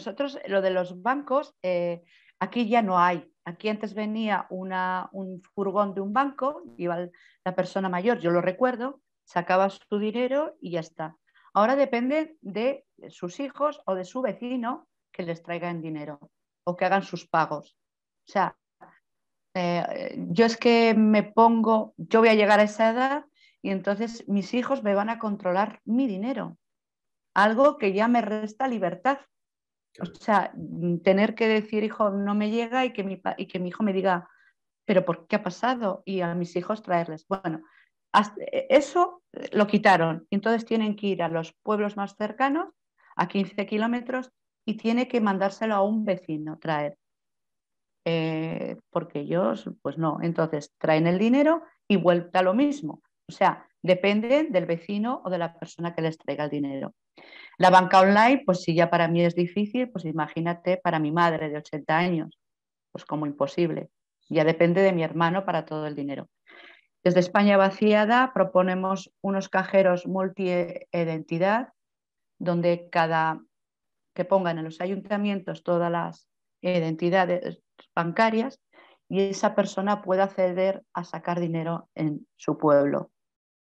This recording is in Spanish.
nosotros lo de los bancos, eh, aquí ya no hay. Aquí antes venía un furgón de un banco, iba la persona mayor, yo lo recuerdo, sacaba su dinero y ya está. Ahora depende de sus hijos o de su vecino que les traigan dinero o que hagan sus pagos. O sea, eh, yo es que me pongo, yo voy a llegar a esa edad y entonces mis hijos me van a controlar mi dinero, algo que ya me resta libertad o sea, mm, tener que decir, hijo, no me llega y que, mi, hijo me diga, pero ¿por qué ha pasado? Y a mis hijos traerles. Bueno, e, eso eh, lo quitaron. Entonces tienen que ir a los pueblos más cercanos, a 15 kilómetros, y tiene que mandárselo a un vecino traer. Eh, porque ellos, pues no. Entonces traen el dinero y vuelta a lo mismo. O sea, depende del vecino o de la persona que les traiga el dinero. La banca online, pues si ya para mí es difícil, pues imagínate para mi madre de 80 años, pues como imposible. Ya depende de mi hermano para todo el dinero. Desde España vaciada proponemos unos cajeros multi-identidad, donde cada que pongan en los ayuntamientos todas las identidades bancarias y esa persona pueda acceder a sacar dinero en su pueblo.